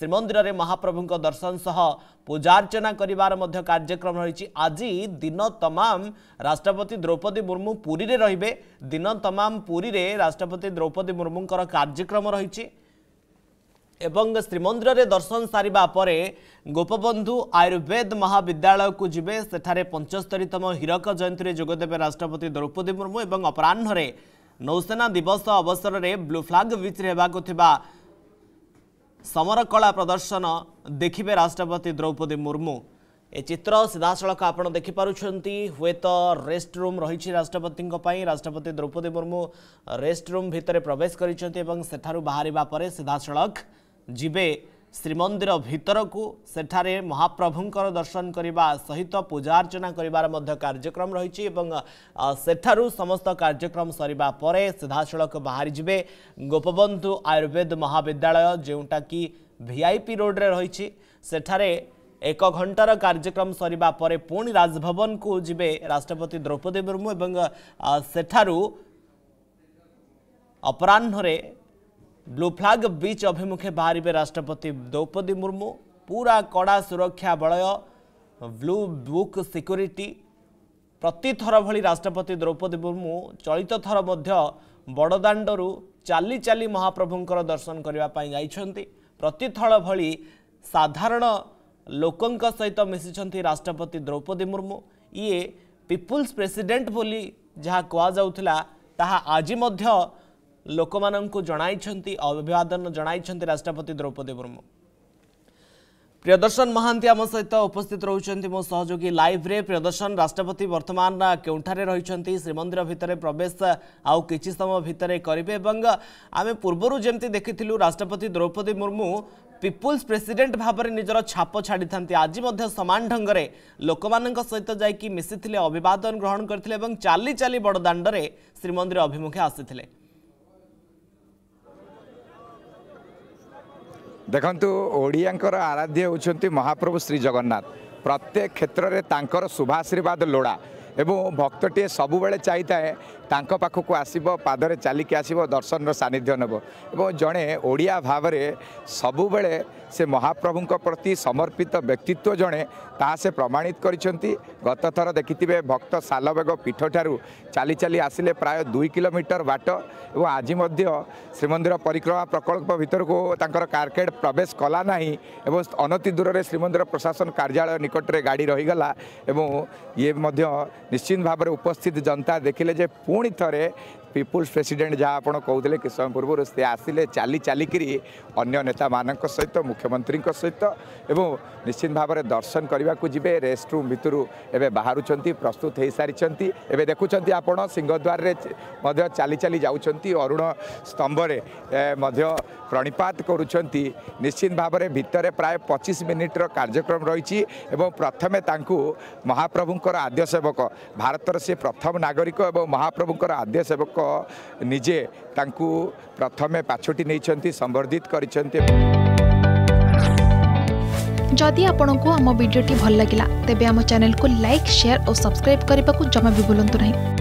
ଶ୍ରୀମନ୍ଦିରରେ ମହାପ୍ରଭୁଙ୍କ ଦର୍ଶନ ସହ ପୂଜାର୍ଚ୍ଚନା କରିବାର ମଧ୍ୟ କାର୍ଯ୍ୟକ୍ରମ ରହିଛି ଆଜି ଦିନ ତମାମ ରାଷ୍ଟ୍ରପତି ଦ୍ରୌପଦୀ ମୁର୍ମୁ ପୁରୀରେ ରହିବେ ଦିନ ତମାମ ପୁରୀରେ ରାଷ୍ଟ୍ରପତି ଦ୍ରୌପଦୀ ମୁର୍ମୁଙ୍କର କାର୍ଯ୍ୟକ୍ରମ ରହିଛି ଏବଂ ଶ୍ରୀମନ୍ଦିରରେ ଦର୍ଶନ ସାରିବା ପରେ ଗୋପବନ୍ଧୁ ଆୟୁର୍ବେଦ ମହାବିଦ୍ୟାଳୟକୁ ଯିବେ ସେଠାରେ ପଞ୍ଚସ୍ତରୀତମ ହୀରକ ଜୟନ୍ତୀରେ ଯୋଗଦେବେ ରାଷ୍ଟ୍ରପତି ଦ୍ରୌପଦୀ ମୁର୍ମୁ ଏବଂ ଅପରାହ୍ନରେ ନୌସେନା ଦିବସ ଅବସରରେ ବ୍ଲୁ ଫ୍ଲାଗ୍ ବିଚ୍ରେ ହେବାକୁ ଥିବା ସମରକଳା ପ୍ରଦର୍ଶନ ଦେଖିବେ ରାଷ୍ଟ୍ରପତି ଦ୍ରୌପଦୀ ମୁର୍ମୁ ଏ ଚିତ୍ର ସିଧାସଳଖ ଆପଣ ଦେଖିପାରୁଛନ୍ତି ହୁଏତ ରେଷ୍ଟ ରୁମ୍ ରହିଛି ରାଷ୍ଟ୍ରପତିଙ୍କ ପାଇଁ ରାଷ୍ଟ୍ରପତି ଦ୍ରୌପଦୀ ମୁର୍ମୁ ରେଷ୍ଟ ରୁମ୍ ଭିତରେ ପ୍ରବେଶ କରିଛନ୍ତି ଏବଂ ସେଠାରୁ ବାହାରିବା ପରେ ସିଧାସଳଖ ଯିବେ ଶ୍ରୀମନ୍ଦିର ଭିତରକୁ ସେଠାରେ ମହାପ୍ରଭୁଙ୍କର ଦର୍ଶନ କରିବା ସହିତ ପୂଜା ଅର୍ଚ୍ଚନା କରିବାର ମଧ୍ୟ କାର୍ଯ୍ୟକ୍ରମ ରହିଛି ଏବଂ ସେଠାରୁ ସମସ୍ତ କାର୍ଯ୍ୟକ୍ରମ ସରିବା ପରେ ସିଧାସଳଖ ବାହାରିଯିବେ ଗୋପବନ୍ଧୁ ଆୟୁର୍ବେଦ ମହାବିଦ୍ୟାଳୟ ଯେଉଁଟାକି ଭି ଆଇ ପି ରୋଡ଼ରେ ରହିଛି ସେଠାରେ ଏକ ଘଣ୍ଟାର କାର୍ଯ୍ୟକ୍ରମ ସରିବା ପରେ ପୁଣି ରାଜଭବନକୁ ଯିବେ ରାଷ୍ଟ୍ରପତି ଦ୍ରୌପଦୀ ମୁର୍ମୁ ଏବଂ ସେଠାରୁ ଅପରାହ୍ନରେ ବ୍ଲୁଫ୍ଲାଗ୍ ବିଚ୍ ଅଭିମୁଖେ ବାହାରିବେ ରାଷ୍ଟ୍ରପତି ଦ୍ରୌପଦୀ ମୁର୍ମୁ ପୁରା କଡ଼ା ସୁରକ୍ଷା ବଳୟ ବ୍ଲୁ ବୁକ୍ ସିକ୍ୟୁରିଟି ପ୍ରତିଥର ଭଳି ରାଷ୍ଟ୍ରପତି ଦ୍ରୌପଦୀ ମୁର୍ମୁ ଚଳିତ ଥର ମଧ୍ୟ ବଡ଼ଦାଣ୍ଡରୁ ଚାଲି ଚାଲି ମହାପ୍ରଭୁଙ୍କର ଦର୍ଶନ କରିବା ପାଇଁ ଯାଇଛନ୍ତି ପ୍ରତିଥର ଭଳି ସାଧାରଣ ଲୋକଙ୍କ ସହିତ ମିଶିଛନ୍ତି ରାଷ୍ଟ୍ରପତି ଦ୍ରୌପଦୀ ମୁର୍ମୁ ଇଏ ପିପୁଲ୍ସ ପ୍ରେସିଡ଼େଣ୍ଟ ବୋଲି ଯାହା କୁହାଯାଉଥିଲା ତାହା ଆଜି ମଧ୍ୟ ଲୋକମାନଙ୍କୁ ଜଣାଇଛନ୍ତି ଅଭିବାଦନ ଜଣାଇଛନ୍ତି ରାଷ୍ଟ୍ରପତି ଦ୍ରୌପଦୀ ମୁର୍ମୁ ପ୍ରିୟଦର୍ଶନ ମହାନ୍ତି ଆମ ସହିତ ଉପସ୍ଥିତ ରହୁଛନ୍ତି ମୋ ସହଯୋଗୀ ଲାଇଭ୍ରେ ପ୍ରିୟଦର୍ଶନ ରାଷ୍ଟ୍ରପତି ବର୍ତ୍ତମାନ କେଉଁଠାରେ ରହିଛନ୍ତି ଶ୍ରୀମନ୍ଦିର ଭିତରେ ପ୍ରବେଶ ଆଉ କିଛି ସମୟ ଭିତରେ କରିବେ ଏବଂ ଆମେ ପୂର୍ବରୁ ଯେମିତି ଦେଖିଥିଲୁ ରାଷ୍ଟ୍ରପତି ଦ୍ରୌପଦୀ ମୁର୍ମୁ ପିପୁଲ୍ସ ପ୍ରେସିଡେଣ୍ଟ ଭାବରେ ନିଜର ଛାପ ଛାଡ଼ିଥାନ୍ତି ଆଜି ମଧ୍ୟ ସମାନ ଢଙ୍ଗରେ ଲୋକମାନଙ୍କ ସହିତ ଯାଇକି ମିଶିଥିଲେ ଅଭିବାଦନ ଗ୍ରହଣ କରିଥିଲେ ଏବଂ ଚାଲି ଚାଲି ବଡ଼ ଦାଣ୍ଡରେ ଶ୍ରୀମନ୍ଦିର ଅଭିମୁଖେ ଆସିଥିଲେ ଦେଖନ୍ତୁ ଓଡ଼ିଆଙ୍କର ଆରାଧ୍ୟ ହେଉଛନ୍ତି ମହାପ୍ରଭୁ ଶ୍ରୀ ଜଗନ୍ନାଥ ପ୍ରତ୍ୟେକ କ୍ଷେତ୍ରରେ ତାଙ୍କର ଶୁଭାଶୀର୍ବାଦ ଲୋଡ଼ା ଏବଂ ଭକ୍ତଟିଏ ସବୁବେଳେ ଚାହିଥାଏ ତାଙ୍କ ପାଖକୁ ଆସିବ ପାଦରେ ଚାଲିକି ଆସିବ ଦର୍ଶନର ସାନ୍ନିଧ୍ୟ ନେବ ଏବଂ ଜଣେ ଓଡ଼ିଆ ଭାବରେ ସବୁବେଳେ ସେ ମହାପ୍ରଭୁଙ୍କ ପ୍ରତି ସମର୍ପିତ ବ୍ୟକ୍ତିତ୍ୱ ଜଣେ ତାହା ସେ ପ୍ରମାଣିତ କରିଛନ୍ତି ଗତଥର ଦେଖିଥିବେ ଭକ୍ତ ସାଲବେଗ ପୀଠଠାରୁ ଚାଲି ଚାଲି ଆସିଲେ ପ୍ରାୟ ଦୁଇ କିଲୋମିଟର ବାଟ ଏବଂ ଆଜି ମଧ୍ୟ ଶ୍ରୀମନ୍ଦିର ପରିକ୍ରମା ପ୍ରକଳ୍ପ ଭିତରକୁ ତାଙ୍କର କାର୍କେଡ଼ ପ୍ରବେଶ କଲା ନାହିଁ ଏବଂ ଅନତି ଦୂରରେ ଶ୍ରୀମନ୍ଦିର ପ୍ରଶାସନ କାର୍ଯ୍ୟାଳୟ ନିକଟରେ ଗାଡ଼ି ରହିଗଲା ଏବଂ ଇଏ ମଧ୍ୟ ନିଶ୍ଚିତ ଭାବରେ ଉପସ୍ଥିତ ଜନତା ଦେଖିଲେ ଯେ ପୁଣି ଥରେ ପିପୁଲ୍ସ ପ୍ରେସିଡେଣ୍ଟ ଯାହା ଆପଣ କହୁଥିଲେ କିଛି ସମୟ ପୂର୍ବରୁ ସେ ଆସିଲେ ଚାଲି ଚାଲିକରି ଅନ୍ୟ ନେତାମାନଙ୍କ ସହିତ ମୁଖ୍ୟମନ୍ତ୍ରୀଙ୍କ ସହିତ ଏବଂ ନିଶ୍ଚିତ ଭାବରେ ଦର୍ଶନ କରିବାକୁ ଯିବେ ରେଷ୍ଟ ରୁମ୍ ଭିତରୁ ଏବେ ବାହାରୁଛନ୍ତି ପ୍ରସ୍ତୁତ ହୋଇସାରିଛନ୍ତି ଏବେ ଦେଖୁଛନ୍ତି ଆପଣ ସିଂହଦ୍ୱାରରେ ମଧ୍ୟ ଚାଲି ଚାଲି ଯାଉଛନ୍ତି ଅରୁଣ ସ୍ତମ୍ଭରେ ମଧ୍ୟ ପ୍ରଣିପାତ କରୁଛନ୍ତି ନିଶ୍ଚିତ ଭାବରେ ଭିତରେ ପ୍ରାୟ ପଚିଶ ମିନିଟ୍ର କାର୍ଯ୍ୟକ୍ରମ ରହିଛି ଏବଂ ପ୍ରଥମେ ତାଙ୍କୁ ମହାପ୍ରଭୁଙ୍କର ଆଦ୍ୟ ସେବକ ଭାରତର ସେ ପ୍ରଥମ ନାଗରିକ ଏବଂ ମହାପ୍ରଭୁଙ୍କର ଆଦ୍ୟ ସେବକ निजे प्रथम पाछटी नहीं संबर्धित करदी आपण को आम भिडी भल लगा तेब चेल को लाइक सेयार और सब्सक्राइब करने को जमा भी बुलां नहीं